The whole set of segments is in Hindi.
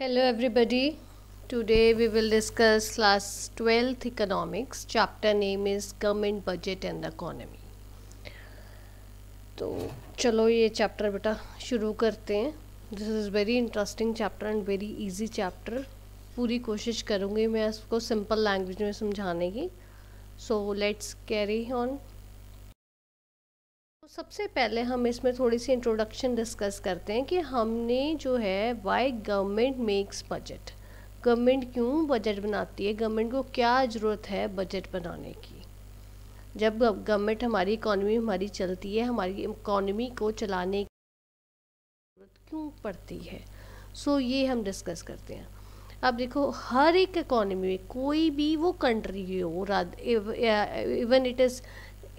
hello everybody today we will discuss class twelfth economics chapter name is government budget and economy तो चलो ये चैप्टर बेटा शुरू करते हैं this is very interesting chapter and very easy chapter पूरी कोशिश करूँगी मैं इसको सिंपल लैंग्वेज में समझाने की सो लेट्स कैरी ऑन तो सबसे पहले हम इसमें थोड़ी सी इंट्रोडक्शन डिस्कस करते हैं कि हमने जो है why government makes budget government क्यों बजट बनाती है गवर्नमेंट को क्या ज़रूरत है बजट बनाने की जब गवर्नमेंट हमारी इकॉनमी हमारी चलती है हमारी इकॉनमी को चलाने की ज़रूरत क्यों पड़ती है सो ये हम डिस्कस करते हैं अब देखो हर एक इकॉनमी में कोई भी वो कंट्री हो इवन इट इज़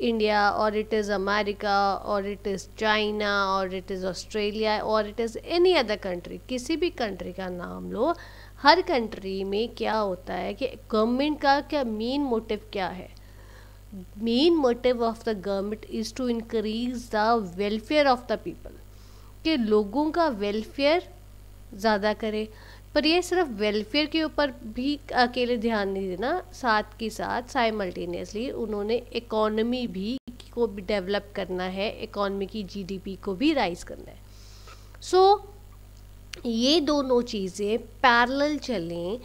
इंडिया और इट इज़ अमेरिका और इट इज़ चाइना और इट इज़ ऑस्ट्रेलिया और it is any other country किसी भी कंट्री का नाम लो हर कंट्री में क्या होता है कि गवर्नमेंट का क्या मेन मोटिव क्या है main motive of the government is to increase the welfare of the people कि लोगों का वेलफेयर ज़्यादा करे पर ये सिर्फ वेलफेयर के ऊपर भी अकेले ध्यान नहीं देना साथ के साथ साइमल्टेनियसली उन्होंने इकोनॉमी भी को भी डेवलप करना है इकोनॉमी की जीडीपी को भी राइज करना है सो so, ये दोनों चीज़ें पैरेलल चलें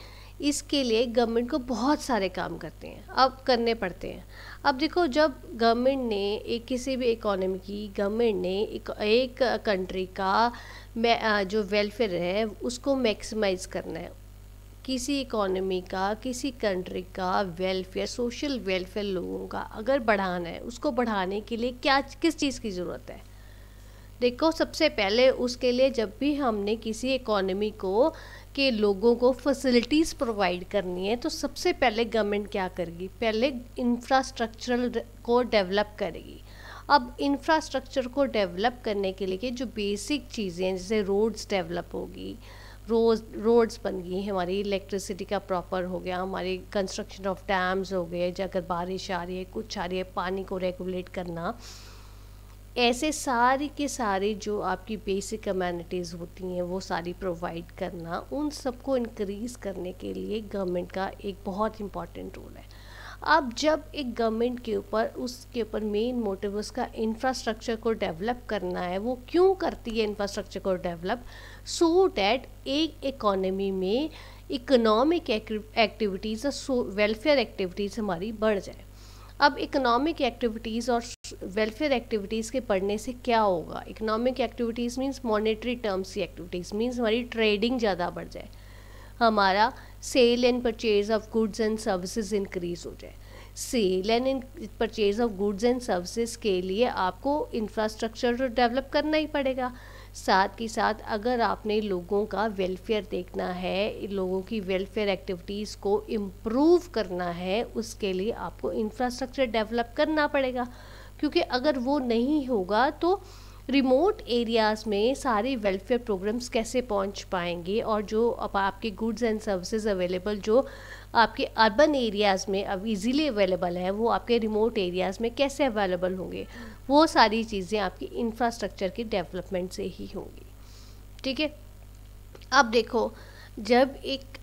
इसके लिए गवर्नमेंट को बहुत सारे काम करते हैं अब करने पड़ते हैं अब देखो जब गवर्नमेंट ने एक किसी भी इकोनॉमी की गवर्नमेंट ने एक, एक कंट्री का जो वेलफेयर है उसको मैक्सिमाइज करना है किसी इकोनॉमी का किसी कंट्री का वेलफेयर सोशल वेलफेयर लोगों का अगर बढ़ाना है उसको बढ़ाने के लिए क्या किस चीज़ की ज़रूरत है देखो सबसे पहले उसके लिए जब भी हमने किसी इकोनॉमी को के लोगों को फैसिलिटीज़ प्रोवाइड करनी है तो सबसे पहले गवर्नमेंट क्या करेगी पहले इंफ्रास्ट्रक्चरल को डेवलप करेगी अब इंफ्रास्ट्रक्चर को डेवलप करने के लिए जो बेसिक चीज़ें हैं जैसे रोड्स डेवलप होगी रोज रोड्स बन गई हमारी इलेक्ट्रिसिटी का प्रॉपर हो गया हमारी कंस्ट्रक्शन ऑफ डैम्स हो गए अगर बारिश आ रही है कुछ आ रही है पानी को रेगुलेट करना ऐसे सारी के सारे जो आपकी बेसिक कम्यूनिटीज़ होती हैं वो सारी प्रोवाइड करना उन सबको इंक्रीज़ करने के लिए गवर्नमेंट का एक बहुत इम्पॉर्टेंट रोल है अब जब एक गवर्नमेंट के ऊपर उसके ऊपर मेन मोटिव उसका इंफ्रास्ट्रक्चर को डेवलप करना है वो क्यों करती है इंफ्रास्ट्रक्चर को डेवलप सो डैट एक इकोनॉमी में इकोनॉमिक एक्टिविटीज़ और वेलफेयर एक्टिविटीज़ हमारी बढ़ जाए अब इकोनॉमिक एक्टिविटीज़ और वेलफेयर एक्टिविटीज़ के पढ़ने से क्या होगा economic activities means monetary terms की एक्टिविटीज़ मीन्स हमारी ट्रेडिंग ज़्यादा बढ़ जाए हमारा sale and purchase of goods and services increase हो जाए sale and purchase of goods and services के लिए आपको इंफ्रास्ट्रक्चर डेवलप तो करना ही पड़ेगा साथ ही साथ अगर आपने लोगों का वेलफेयर देखना है लोगों की वेलफेयर एक्टिविटीज़ को इम्प्रूव करना है उसके लिए आपको इंफ्रास्ट्रक्चर डेवलप करना पड़ेगा क्योंकि अगर वो नहीं होगा तो रिमोट एरियाज़ में सारे वेलफेयर प्रोग्राम्स कैसे पहुंच पाएंगे और जो अब आपके गुड्स एंड सर्विसेज अवेलेबल जो आपके अर्बन एरियाज़ में अब इजीली अवेलेबल है वो आपके रिमोट एरियाज़ में कैसे अवेलेबल होंगे वो सारी चीज़ें आपकी इंफ्रास्ट्रक्चर के डेवलपमेंट से ही होंगी ठीक है अब देखो जब एक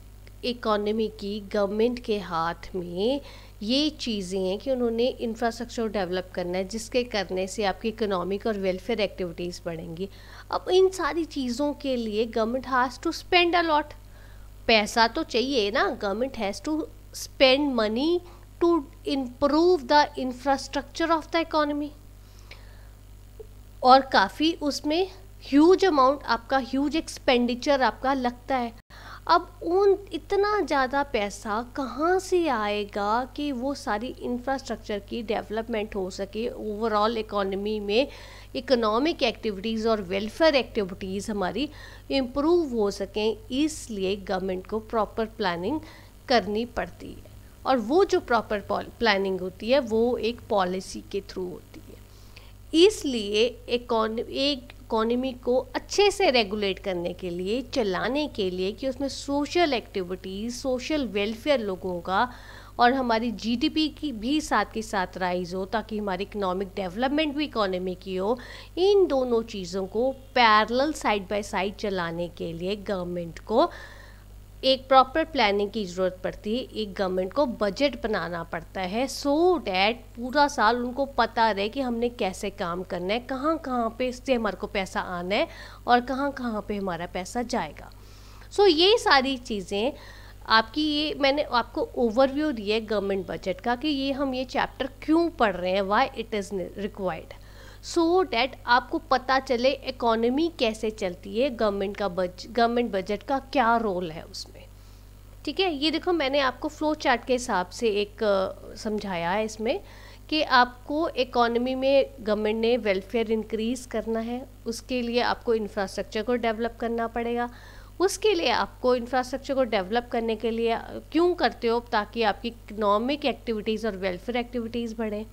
इकॉनमी की गवर्नमेंट के हाथ में ये चीज़ें हैं कि उन्होंने इंफ्रास्ट्रक्चर डेवलप करना है जिसके करने से आपकी इकोनॉमिक और वेलफेयर एक्टिविटीज़ बढ़ेंगी अब इन सारी चीज़ों के लिए government has to spend a lot पैसा तो चाहिए ना government has to spend money to improve the infrastructure of the economy और काफ़ी उसमें ह्यूज अमाउंट आपका ह्यूज एक्सपेंडिचर आपका लगता है अब उन इतना ज़्यादा पैसा कहाँ से आएगा कि वो सारी इंफ्रास्ट्रक्चर की डेवलपमेंट हो सके ओवरऑल इकोनॉमी में इकोनॉमिक एक्टिविटीज़ और वेलफेयर एक्टिविटीज़ हमारी इम्प्रूव हो सकें इसलिए गवर्नमेंट को प्रॉपर प्लानिंग करनी पड़ती है और वो जो प्रॉपर प्लानिंग होती है वो एक पॉलिसी के थ्रू होती है इसलिए एक इकोनॉमी को अच्छे से रेगुलेट करने के लिए चलाने के लिए कि उसमें सोशल एक्टिविटीज़ सोशल वेलफेयर लोगों का और हमारी जीडीपी की भी साथ के साथ राइज हो ताकि हमारी इकोनॉमिक डेवलपमेंट भी इकोनॉमी की हो इन दोनों चीज़ों को पैरेलल साइड बाय साइड चलाने के लिए गवर्नमेंट को एक प्रॉपर प्लानिंग की ज़रूरत पड़ती है एक गवर्नमेंट को बजट बनाना पड़ता है सो so डैट पूरा साल उनको पता रहे कि हमने कैसे काम करना है कहाँ कहाँ पे इससे हमारे को पैसा आना है और कहाँ कहाँ पे हमारा पैसा जाएगा सो so ये सारी चीज़ें आपकी ये मैंने आपको ओवरव्यू दिया है गवर्नमेंट बजट का कि ये हम ये चैप्टर क्यों पढ़ रहे हैं why it is required so so that आपको पता चले इकोनॉमी कैसे चलती है गवर्नमेंट का बज गवर्नमेंट बजट का क्या रोल है उसमें ठीक है ये देखो मैंने आपको फ्लो चार्ट के हिसाब से एक समझाया है इसमें कि आपको इकोनॉमी में गवर्नमेंट ने वेलफेयर इंक्रीज करना है उसके लिए आपको इंफ्रास्ट्रक्चर को डेवलप करना पड़ेगा उसके लिए आपको इंफ्रास्ट्रक्चर को डेवलप करने के लिए क्यों करते हो ताकि आपकी इकनॉमिक एक्टिविटीज़ और वेलफेयर एक्टिविटीज़ बढ़ें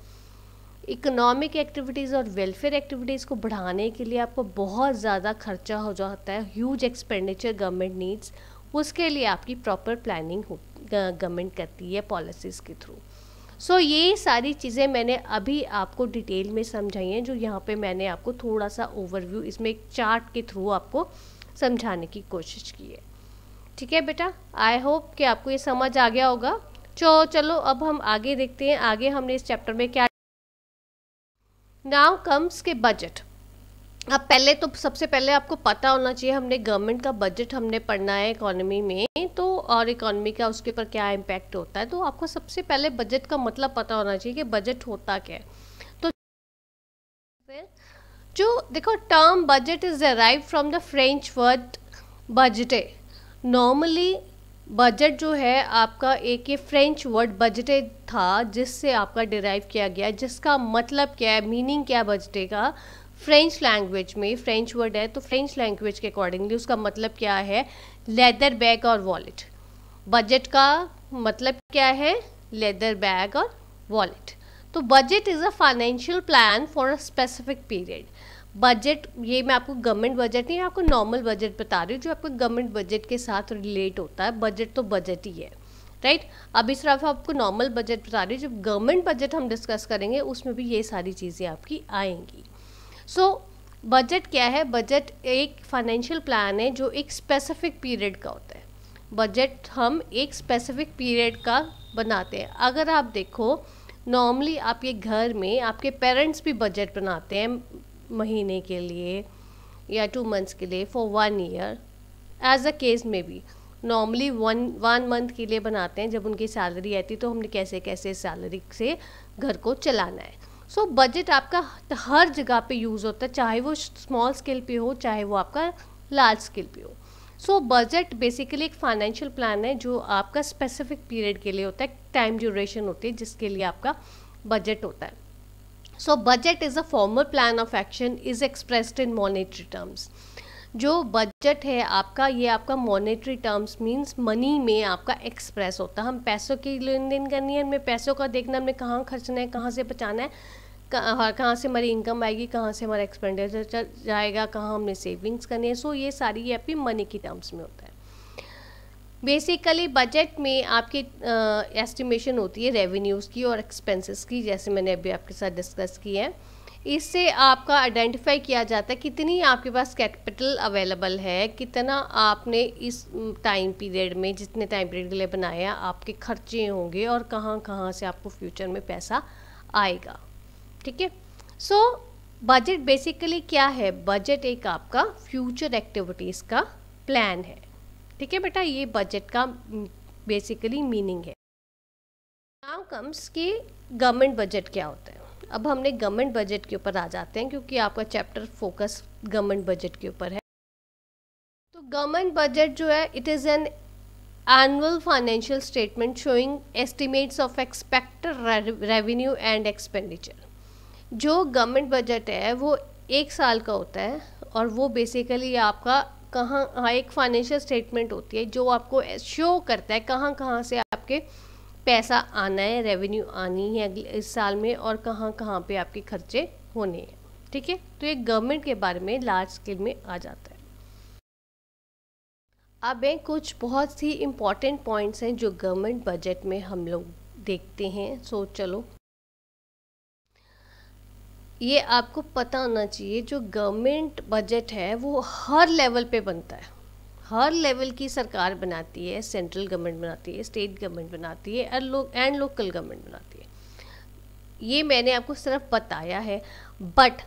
इकोनॉमिक एक्टिविटीज़ और वेलफेयर एक्टिविटीज़ को बढ़ाने के लिए आपको बहुत ज़्यादा खर्चा हो जाता है ह्यूज एक्सपेंडिचर गवर्नमेंट नीड्स उसके लिए आपकी प्रॉपर प्लानिंग हो गवर्नमेंट करती है पॉलिसीज़ के थ्रू सो so, ये सारी चीज़ें मैंने अभी आपको डिटेल में समझाई हैं जो यहाँ पे मैंने आपको थोड़ा सा ओवरव्यू इसमें एक चार्ट के थ्रू आपको समझाने की कोशिश की है ठीक है बेटा आई होप कि आपको ये समझ आ गया होगा तो चलो अब हम आगे देखते हैं आगे हमने इस चैप्टर में क्या नाउ कम्स के बजट अब पहले तो सबसे पहले आपको पता होना चाहिए हमने गवर्नमेंट का बजट हमने पढ़ना है इकोनॉमी में तो और इकोनॉमी का उसके ऊपर क्या इम्पैक्ट होता है तो आपको सबसे पहले बजट का मतलब पता होना चाहिए कि बजट होता क्या है तो जो देखो term budget is arrive from the French word bougette normally budget जो है आपका एक ये फ्रेंच वर्ड बजटेड था जिससे आपका डिराइव किया गया जिसका मतलब क्या है मीनिंग क्या है बजटे का फ्रेंच लैंग्वेज में फ्रेंच वर्ड है तो फ्रेंच लैंग्वेज के अकॉर्डिंगली उसका मतलब क्या है लेदर बैग और वॉलेट बजट का मतलब क्या है लेदर बैग और वॉलेट तो budget is a financial plan for a specific period budget ये मैं आपको गवर्नमेंट बजट नहीं आपको नॉर्मल बजट बता रही हूँ जो आपको गवर्नमेंट बजट के साथ रिलेट होता है बजट तो बजट ही है राइट अब अभी तरफ आपको नॉर्मल बजट बता रही हूँ जब गवर्नमेंट बजट हम डिस्कस करेंगे उसमें भी ये सारी चीज़ें आपकी आएंगी सो बजट क्या है बजट एक फाइनेंशियल प्लान है जो एक स्पेसिफिक पीरियड का होता है बजट हम एक स्पेसिफिक पीरियड का बनाते हैं अगर आप देखो नॉर्मली आपके घर में आपके पेरेंट्स भी बजट बनाते हैं महीने के लिए या टू मंथ्स के लिए for one year as a case में भी नॉर्मली वन वन मंथ के लिए बनाते हैं जब उनकी सैलरी आती है तो हमने कैसे कैसे सैलरी से घर को चलाना है सो so, बजट आपका हर जगह पे यूज़ होता है चाहे वो स्मॉल स्केल पे हो चाहे वो आपका लार्ज स्केल पे हो सो बजट बेसिकली एक फाइनेंशियल प्लान है जो आपका स्पेसिफिक पीरियड के लिए होता है टाइम ड्यूरेशन होती है जिसके लिए आपका बजट होता है so budget is a formal plan of action is expressed in monetary terms जो बजट है आपका ये आपका मॉनेटरी टर्म्स मींस मनी में आपका एक्सप्रेस होता है हम पैसों की लेन देन करनी है हमें पैसों का देखना हमें कहाँ खर्चना है कहाँ से बचाना है कहाँ कहाँ से हमारी इनकम आएगी कहाँ से हमारा एक्सपेंडिचर जाएगा कहाँ हमने सेविंग्स करनी है सो ये सारी ये आपकी मनी की टर्म्स में होता है बेसिकली बजट में आपकी एस्टिमेशन होती है रेवेन्यूज़ की और एक्सपेंसेस की जैसे मैंने अभी आपके साथ डिस्कस की है इससे आपका आइडेंटिफाई किया जाता है कितनी आपके पास कैपिटल अवेलेबल है कितना आपने इस टाइम पीरियड में जितने टाइम पीरियड के लिए बनाया आपके खर्चे होंगे और कहाँ कहाँ से आपको फ्यूचर में पैसा आएगा ठीक है सो बजट बेसिकली क्या है बजट एक आपका फ्यूचर एक्टिविटीज़ का प्लान है ठीक है बेटा ये बजट का बेसिकली मीनिंग है नाउ कम्स कि गवर्नमेंट बजट क्या होता है अब हमने गवर्नमेंट बजट के ऊपर आ जाते हैं क्योंकि आपका चैप्टर फोकस गवर्नमेंट बजट के ऊपर है तो गवर्नमेंट बजट जो है it is an annual financial statement showing estimates of expected revenue and expenditure जो गवर्नमेंट बजट है वो एक साल का होता है और वो बेसिकली आपका कहाँ हाँ एक फाइनेंशियल स्टेटमेंट होती है जो आपको शो करता है कहाँ कहाँ से आपके पैसा आना है रेवेन्यू आनी है इस साल में और कहाँ कहाँ पे आपके खर्चे होने हैं ठीक है तो ये गवर्नमेंट के बारे में लार्ज स्केल में आ जाता है अब हैं कुछ बहुत ही इम्पॉर्टेंट पॉइंट्स हैं जो गवर्नमेंट बजट में हम लोग देखते हैं सो चलो ये आपको पता होना चाहिए जो गवर्नमेंट बजट है वो हर लेवल पे बनता है हर लेवल की सरकार बनाती है सेंट्रल गवर्नमेंट बनाती है स्टेट गवर्नमेंट बनाती है और लोग एंड लोकल गवर्नमेंट बनाती है ये मैंने आपको सिर्फ बताया है बट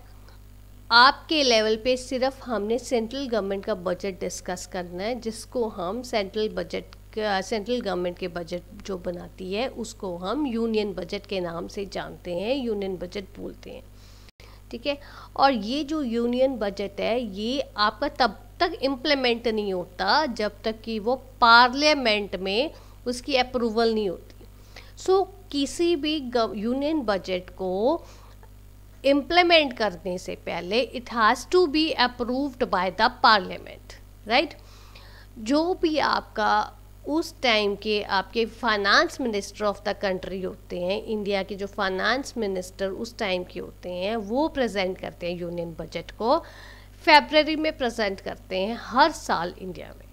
आपके लेवल पे सिर्फ हमने सेंट्रल गवर्नमेंट का बजट डिस्कस करना है जिसको हम सेंट्रल बजट सेंट्रल गवर्नमेंट के बजट जो बनाती है उसको हम यूनियन बजट के नाम से जानते हैं यूनियन बजट बोलते हैं ठीक है और ये जो यूनियन बजट है ये आपका तब तक इम्प्लीमेंट नहीं होता जब तक कि वो पार्लियामेंट में उसकी अप्रूवल नहीं होती सो so, किसी भी यूनियन बजट को इम्प्लीमेंट करने से पहले it has to be approved by the parliament right जो भी आपका उस टाइम के आपके finance minister of the country होते हैं इंडिया के जो फाइनेंस मिनिस्टर उस टाइम के होते हैं वो प्रेजेंट करते हैं यूनियन बजट को फेबररी में प्रेजेंट करते हैं हर साल इंडिया में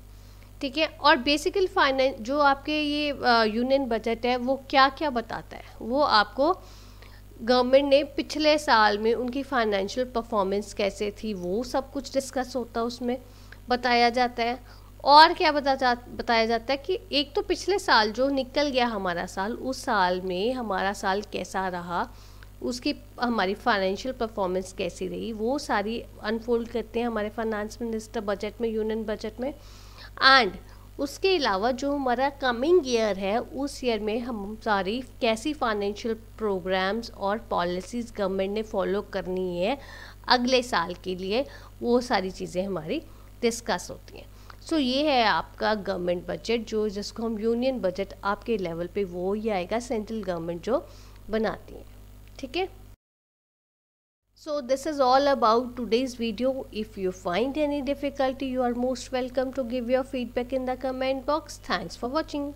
ठीक है और बेसिकल फाइनेंस जो आपके ये यूनियन बजट है वो क्या क्या बताता है वो आपको गवर्नमेंट ने पिछले साल में उनकी फाइनेंशियल परफॉर्मेंस कैसे थी वो सब कुछ डिस्कस होता है उसमें बताया जाता है और क्या बता जा बताया जाता है कि एक तो पिछले साल जो निकल गया हमारा साल उस साल में हमारा साल कैसा रहा उसकी हमारी फाइनेंशियल परफॉर्मेंस कैसी रही वो सारी अनफोल्ड करते हैं हमारे फाइनेंस मिनिस्टर बजट में यूनियन बजट में एंड उसके अलावा जो हमारा कमिंग ईयर है उस ईयर में हम सारी कैसी फाइनेंशियल प्रोग्राम्स और पॉलिसीज़ गवर्नमेंट ने फॉलो करनी है अगले साल के लिए वो सारी चीज़ें हमारी डिस्कस होती हैं सो ये है आपका गवर्नमेंट बजट जो जिसको हम यूनियन बजट आपके लेवल पे वो ही आएगा सेंट्रल गवर्नमेंट जो बनाती है ठीक है so this is all about today's video if you find any difficulty you are most welcome to give your feedback in the comment box thanks for watching